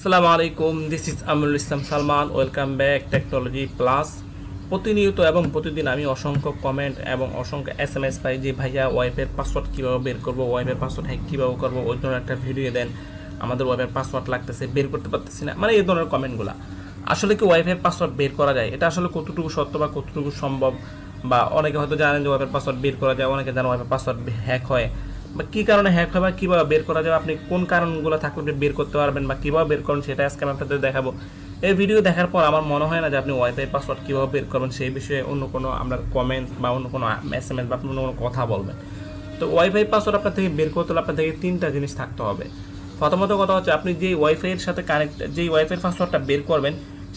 আসসালামু আলাইকুম this is Amirul Islam Salman welcome back technology plus প্রতিনিয়ত এবং প্রতিদিন আমি অসংখ্য কমেন্ট এবং অসংখ্য এস এম এস পাই যে ভাইয়া ওয়াইফের পাসওয়ার্ড কীভাবে বের করবো ওয়াইফের পাসওয়ার্ড হ্যাক কীভাবে করবো ওই ধরনের একটা ভিডিও দেন আমাদের ওয়াইফের পাসওয়ার্ড লাগতেছে বের করতে পারতেছি না মানে এই ধরনের কমেন্টগুলো আসলে কি ওয়াইফের পাসওয়ার্ড বের করা যায় এটা আসলে কতটুকু সত্য বা কতটুকু সম্ভব বা অনেকে হয়তো জানেন যে ওয়াইফের পাসওয়ার্ড বের করা যায় অনেকে জানেন ওয়াইফের পাসওয়ার্ড হ্যাক হয় বা কী কারণে হ্যাক হয় বা কীভাবে বের করা যাবে আপনি কোন কারণগুলো থাকলে আপনি বের করতে পারবেন বা কীভাবে বের করেন সেটা আজকে আমি আপনাদের দেখাবো এই ভিডিও দেখার পর আমার মনে হয় না যে আপনি ওয়াইফাই পাসওয়ার্ড কীভাবে বের করবেন সেই বিষয়ে অন্য কোনো আপনার কমেন্টস বা অন্য কোনো এস এম এস বা অন্য কোনো কথা বলবেন তো ওয়াইফাই পাসওয়ার্ড আপনার থেকে বের করতে হলে আপনার থেকে তিনটা জিনিস থাকতে হবে প্রথমত কথা হচ্ছে আপনি যেই ওয়াইফাইয়ের সাথে কানেক্ট যেই ওয়াইফাইয়ের পাসওয়ার্ডটা বের করবেন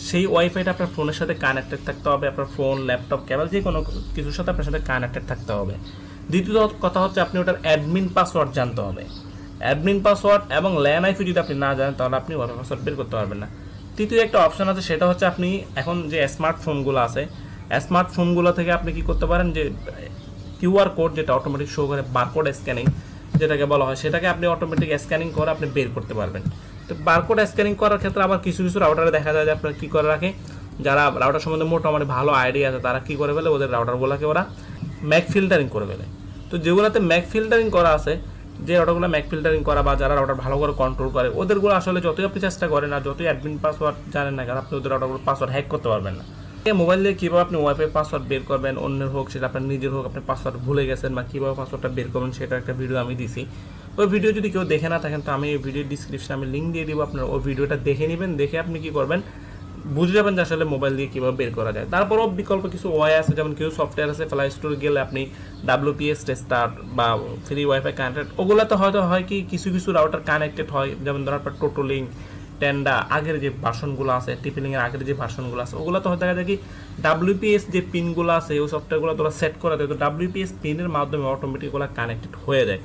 সেই ওয়াইফাইটা আপনার ফোনের সাথে কানেক্টেড থাকতে হবে আপনার ফোন ল্যাপটপ কেবল যে কোনো কিছুর সাথে আপনার সাথে কানেক্টেড থাকতে হবে দ্বিতীয় কথা হচ্ছে আপনি ওটার অ্যাডমিন পাসওয়ার্ড জানতে হবে অ্যাডমিন পাসওয়ার্ড এবং ল্যান আইপি যদি আপনি না জানেন তাহলে আপনি ওটা পাসওয়ার্ড বের করতে পারবেন না তৃতীয় একটা অপশন আছে সেটা হচ্ছে আপনি এখন যে স্মার্টফোনগুলো আছে স্মার্টফোনগুলো থেকে আপনি কি করতে পারেন যে কিউআর কোড যেটা অটোমেটিক শো করে বারকোড স্ক্যানিং যেটাকে বলা হয় সেটাকে আপনি অটোমেটিক স্ক্যানিং করে আপনি বের করতে পারবেন তো বারকোড স্ক্যানিং করার ক্ষেত্রে আবার কিছু কিছু রাউটারে দেখা যায় যে আপনার কী করে রাখে যারা রাউটার সম্বন্ধে মোটামুটি ভালো আইডিয়া আছে তারা কী করে ফেলে ওদের রাউটারগুলোকে ওরা ম্যাক ফিল্টারিং করে ফেলে তো যেগুলোতে ম্যাক ফিল্টারিং করা আছে যে অর্ডারগুলো ম্যাক ফিল্টারিং করা বা যারা অর্ডার ভালো করে কন্ট্রোল করে ওদেরগুলো আসলে যতই আপনি চেষ্টা করেন আর যতই অ্যাডমিন পাসওয়ার্ড জানেন না কেন আপনি ওদের অর্ডারগুলো পাসওয়ার্ড হ্যাক করতে পারবেন না মোবাইল দিয়ে কীভাবে আপনি ওয়াইফাই পাসওয়ার্ড বের করবেন অন্যের হোক সেটা আপনার নিজের হোক আপনি পাসওয়ার্ড ভুলে গেছেন বা কীভাবে পাসওয়ার্ডটা বের করবেন সেটা একটা ভিডিও আমি দিছি ওই ভিডিও যদি কেউ দেখে না থাকেন তো আমি ওই ভিডিও ডিসক্রিপশানে আমি লিঙ্ক দিয়ে দিব আপনার ওই ভিডিওটা দেখে নেবেন দেখে আপনি কী করবেন বুঝে যাবেন যে আসলে মোবাইল দিয়ে কীভাবে বের করা যায় তারপরও বিকল্প কিছু ওয়াই আছে যেমন কিছু সফটওয়্যার আছে প্লে স্টোরে গেলে আপনি ডাব্লুপিএস টেস্টার বা ফ্রি ওয়াইফাই কানেক্টেড ওগুলোতে হয়তো হয় কি কিছু কিছু রাউটার কানেক্টেড হয় যেমন ধরো আপনার টোটোলিং টেন্ডা আগের যে ভার্সনগুলো আছে এর আগের যে ভার্সনগুলো আছে ওগুলো তো দেখা যায় কি ডাব্লিউপিএস যে পিনগুলো আছে ওই সফটওয়্যারগুলো তোরা সেট করা দেয় তো ডাব্লিউপিএস পিনের মাধ্যমে অটোমেটিক ওগুলো কানেক্টেড হয়ে যায়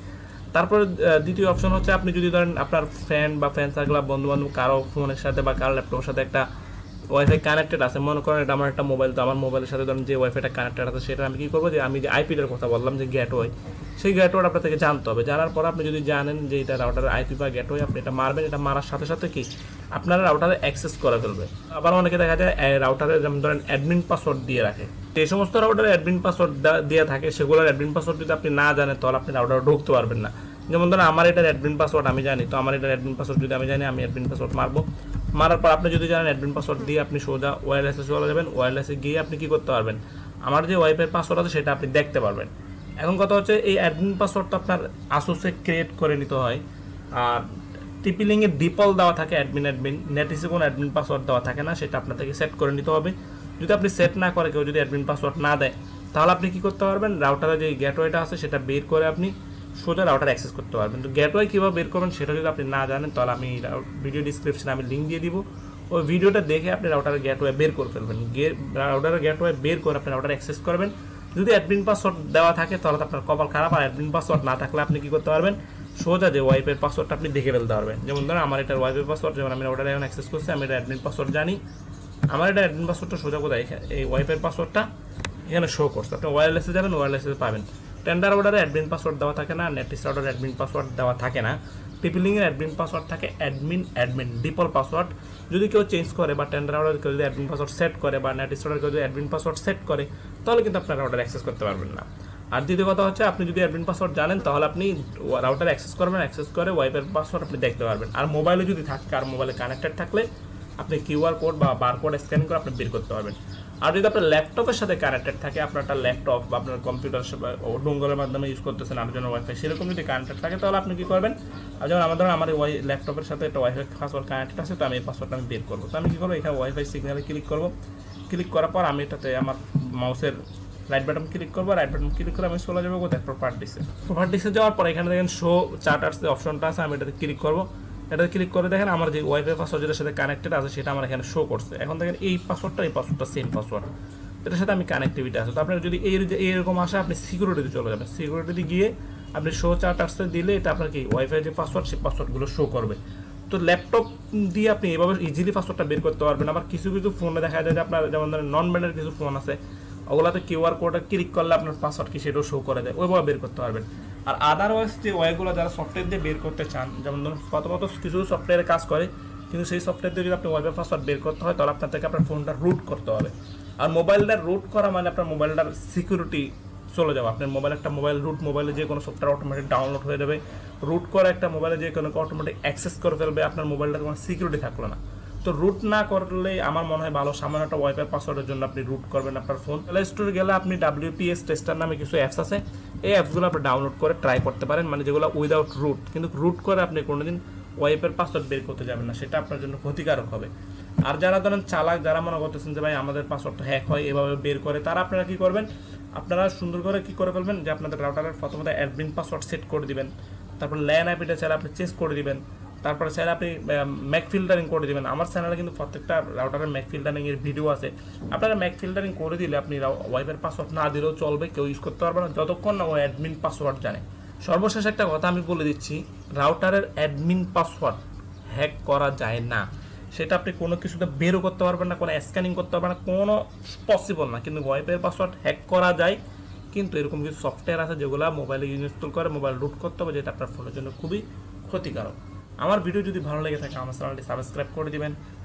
তারপরে দ্বিতীয় অপশন হচ্ছে আপনি যদি ধরেন আপনার ফ্রেন্ড বা ফ্রেন্ড সার্কেল বন্ধু বান্ধব কারো ফোনের সাথে বা কারো ল্যাপটপের সাথে একটা ওয়াইফাই কানেক্টেড আছে মনে করেন এটা আমার একটা মোবাইল তো আমার মোবাইলের সাথে ধরেন যে ওয়াইফাইটা কানেক্টেড আছে সেটা আমি কী করবো যে আমি যে আইপিটার কথা বললাম যে গেটওয়ে সেই গেটওয়ে আপনার থেকে জানতে হবে জানার পর আপনি যদি জানেন যে এটা রাউটারের আইপি বা গেটওয়ে আপনি এটা মারবেন এটা মারার সাথে সাথে কি আপনারা রাউটারে অ্যাক্সেস করে ফেলবে আবার অনেকে দেখা যায় রাউটারে যেমন ধরেন অ্যাডমিন পাসওয়ার্ড দিয়ে রাখে যে সমস্ত রাউটারে অ্যাডমিন পাসওয়ার্ড দেওয়া থাকে সেগুলোর অ্যাডমিন পাসওয়ার্ড যদি আপনি না জানেন তাহলে আপনি রাউটারে ঢুকতে পারবেন না যেমন ধরেন আমার এটার অ্যাডমিন পাসওয়ার্ড আমি জানি তো আমার এটার অ্যাডমিন পাসওয়ার্ড যদি আমি জানি আমি অ্যাডমিন পাসওয়ার্ড মারবো মারার পর আপনি যদি জানেন অ্যাডমিন পাসওয়ার্ড দিয়ে আপনি সোজা ওয়্যারলেসে চলে যাবেন ওয়্যারলেসে গিয়ে আপনি কী করতে পারবেন আমার যে ওয়াইফাই পাসওয়ার্ড আছে সেটা আপনি দেখতে পারবেন এখন কথা হচ্ছে এই অ্যাডমিন পাসওয়ার্ডটা আপনার আসোসে ক্রিয়েট করে নিতে হয় আর টিপিলিংয়ে ডিপল দেওয়া থাকে অ্যাডমিন অ্যাডমিন নেট হিসেবে কোনো অ্যাডমিন পাসওয়ার্ড দেওয়া থাকে না সেটা আপনার থেকে সেট করে নিতে হবে যদি আপনি সেট না করে কেউ যদি অ্যাডমিন পাসওয়ার্ড না দেয় তাহলে আপনি কি করতে পারবেন রাউটারে যে গেটওয়েটা আছে সেটা বের করে আপনি সোজা রাউটার অ্যাক্সেস করতে পারবেন তো গেটওয়ে কীভাবে বের করবেন সেটা যদি আপনি না জানেন তাহলে আমি ভিডিও ডিসক্রিপশানে আমি লিঙ্ক দিয়ে দিব ওই ভিডিওটা দেখে আপনি রাউটারের গেটওয়ে বের করে ফেলবেন রাউটারের গেটওয়ে বের করে আপনি রাউটার অ্যাক্সেস করবেন যদি অ্যাডমিন পাসওয়ার্ড দেওয়া থাকে তাহলে আপনার কপাল খারাপ আর অ্যাডমিন পাসওয়ার্ড না থাকলে আপনি কী করতে পারবেন সোজা যে ওয়াইফের পাসওয়ার্ডটা আপনি দেখে ফেলতে পারবেন যেমন ধরুন আমার এটা ওয়াইফের পাসওয়ার্ড যেমন আমি রাউটার এখন অ্যাক্সেস করছি আমি এটা অ্যাডমিন পাসওয়ার্ড জানি আমার এটা অ্যাডমিন পাসওয়ার্ডটা সোজা কোথায় এই ওয়াইফের পাসওয়ার্ডটা এখানে শো করছে আপনি ওয়্যারলেসে যাবেন ওয়্যারলেসে পাবেন টেন্ডার অর্ডারে অ্যাডমিন পাসওয়ার্ড দেওয়া থাকে না নেটিস অর্ডার অ্যাডমিন পাসওয়ার্ড দেওয়া থাকে না পিপিলিংয়ের অ্যাডমিন পাসওয়ার্ড থাকে অ্যাডমিন অ্যাডমিন ডিপল পাসওয়ার্ড যদি কেউ চেঞ্জ করে বা টেন্ডার অর্ডার কেউ যদি অ্যাডমিন পাসওয়ার্ড সেট করে বা নেটিস অর্ডার কেউ যদি অ্যাডমিন পাসওয়ার্ড সেট করে তাহলে কিন্তু আপনারা অর্ডার অ্যাক্সেস করতে পারবেন না আর দ্বিতীয় কথা হচ্ছে আপনি যদি অ্যাডমিন পাসওয়ার্ড জানেন তাহলে আপনি রাউটার অ্যাক্সেস করবেন অ্যাক্সেস করে ওয়াইফের পাসওয়ার্ড আপনি দেখতে পারবেন আর মোবাইলে যদি থাকে আর মোবাইলে কানেক্টেড থাকলে আপনি কিউআর কোড বা বার কোড স্ক্যান করে আপনি বের করতে পারবেন আর যদি আপনার ল্যাপটপের সাথে কানেক্টেড থাকে আপনার একটা ল্যাপটপ বা আপনার কম্পিউটার ডোঙ্গলের মাধ্যমে ইউজ করতেছেন আর জন্য ওয়াইফাই সেরকম যদি কানেক্টেড থাকে তাহলে আপনি কী করবেন যেমন আমার ধরুন আমার ওয়াই ল্যাপটপের সাথে একটা ওয়াইফাই পাসওয়ার্ড কানেক্টেড আছে তো আমি এই পাসওয়ার্ডটা আমি বের করবো তো আমি কী করবো এখানে ওয়াইফাই সিগনালে ক্লিক করবো ক্লিক করার পর আমি এটাতে আমার মাউসের রাইট বাটন ক্লিক করবো রাইট বাটন ক্লিক করে আমি চলে যাবো কোথায় প্রপার্টিসে প্রপার্টিসে যাওয়ার পর এখানে দেখেন শো চার্টার্স অপশনটা আছে আমি এটাতে ক্লিক করবো এটা ক্লিক করে দেখেন আমার যে ওয়াইফাই পাসওয়ার্ড সাথে কানেক্টেড আছে সেটা আমার এখানে শো করছে এখন দেখেন এই পাসওয়ার্ডটা এই পাসওয়ার্ডটা সেম পাসওয়ার্ড এটার সাথে আমি কানেক্টিভিটি আছে তো আপনার যদি এই এইরকম আসে আপনি সিকিউরিটিতে চলে যাবেন সিকিউরিটিতে গিয়ে আপনি শো চার্ট আসতে দিলে এটা আপনার কি ওয়াইফাই যে পাসওয়ার্ড সেই পাসওয়ার্ডগুলো শো করবে তো ল্যাপটপ দিয়ে আপনি এভাবে ইজিলি পাসওয়ার্ডটা বের করতে পারবেন আবার কিছু কিছু ফোনে দেখা যায় যে আপনার যেমন ধরেন নন ব্র্যান্ডের কিছু ফোন আছে ওগুলাতে কিউআর কোডটা ক্লিক করলে আপনার পাসওয়ার্ড কি সেটাও শো করে দেয় ওইভাবে বের করতে পারবেন আর আদারওয়াইজ যে ওয়েগুলো যারা সফটওয়্যার দিয়ে বের করতে চান যেমন ধরুন কত কিছু সফটওয়্যারে কাজ করে কিন্তু সেই সফটওয়্যার দিয়ে যদি আপনি ওয়াইফাই পাসওয়ার্ড বের করতে হয় তাহলে আপনার থেকে আপনার ফোনটা রুট করতে হবে আর মোবাইলটা রুট করা মানে আপনার মোবাইলটার সিকিউরিটি চলে যাবে আপনার মোবাইল একটা মোবাইল রুট মোবাইলে যে কোনো সফটওয়্যার অটোমেটিক ডাউনলোড হয়ে যাবে রুট করা একটা মোবাইলে যে কোনো অটোমেটিক অ্যাক্সেস করে ফেলবে আপনার মোবাইলটা কোনো সিকিউরিটি থাকলো না তো রুট না করলে আমার মনে হয় ভালো সামান্য একটা ওয়াইফাই পাসওয়ার্ডের জন্য আপনি রুট করবেন আপনার ফোন প্লে স্টোরে গেলে আপনি ডাব্লিউপিএস টেস্টার নামে কিছু অ্যাপস আছে এই অ্যাপসগুলো আপনি ডাউনলোড করে ট্রাই করতে পারেন মানে যেগুলো উইদাউট রুট কিন্তু রুট করে আপনি কোনো দিন ওয়াইপের পাসওয়ার্ড বের করতে যাবেন না সেটা আপনার জন্য ক্ষতিকারক হবে আর যারা ধরেন চালাক যারা মনে করতেছেন যে ভাই আমাদের পাসওয়ার্ডটা হ্যাক হয় এভাবে বের করে তারা আপনারা কী করবেন আপনারা সুন্দর করে কী করে ফেলবেন যে আপনাদের রাউটারের প্রথমত অ্যাডমিন পাসওয়ার্ড সেট করে দিবেন তারপর ল্যান আইপিটা চাইলে আপনি চেঞ্জ করে দিবেন তারপরে স্যার আপনি ম্যাক ফিল্টারিং করে দেবেন আমার চ্যানেলে কিন্তু প্রত্যেকটা রাউটারের ম্যাক এর ভিডিও আছে আপনারা ম্যাক ফিল্টারিং করে দিলে আপনি ওয়াইফের পাসওয়ার্ড না দিলেও চলবে কেউ ইউজ করতে পারবে না যতক্ষণ না ও অ্যাডমিন পাসওয়ার্ড জানে সর্বশেষ একটা কথা আমি বলে দিচ্ছি রাউটারের অ্যাডমিন পাসওয়ার্ড হ্যাক করা যায় না সেটা আপনি কোনো কিছুতে বেরও করতে পারবেন না কোনো স্ক্যানিং করতে পারবেন না কোনো পসিবল না কিন্তু ওয়াইফাই পাসওয়ার্ড হ্যাক করা যায় কিন্তু এরকম কিছু সফটওয়্যার আছে যেগুলো মোবাইলে ইনস্টল করে মোবাইল রুট করতে হবে যেটা আপনার ফোনের জন্য খুবই ক্ষতিকারক আমার ভিডিও যদি ভালো লেগে থাকে আমার চ্যানেলটি সাবস্ক্রাইব করে দিবেন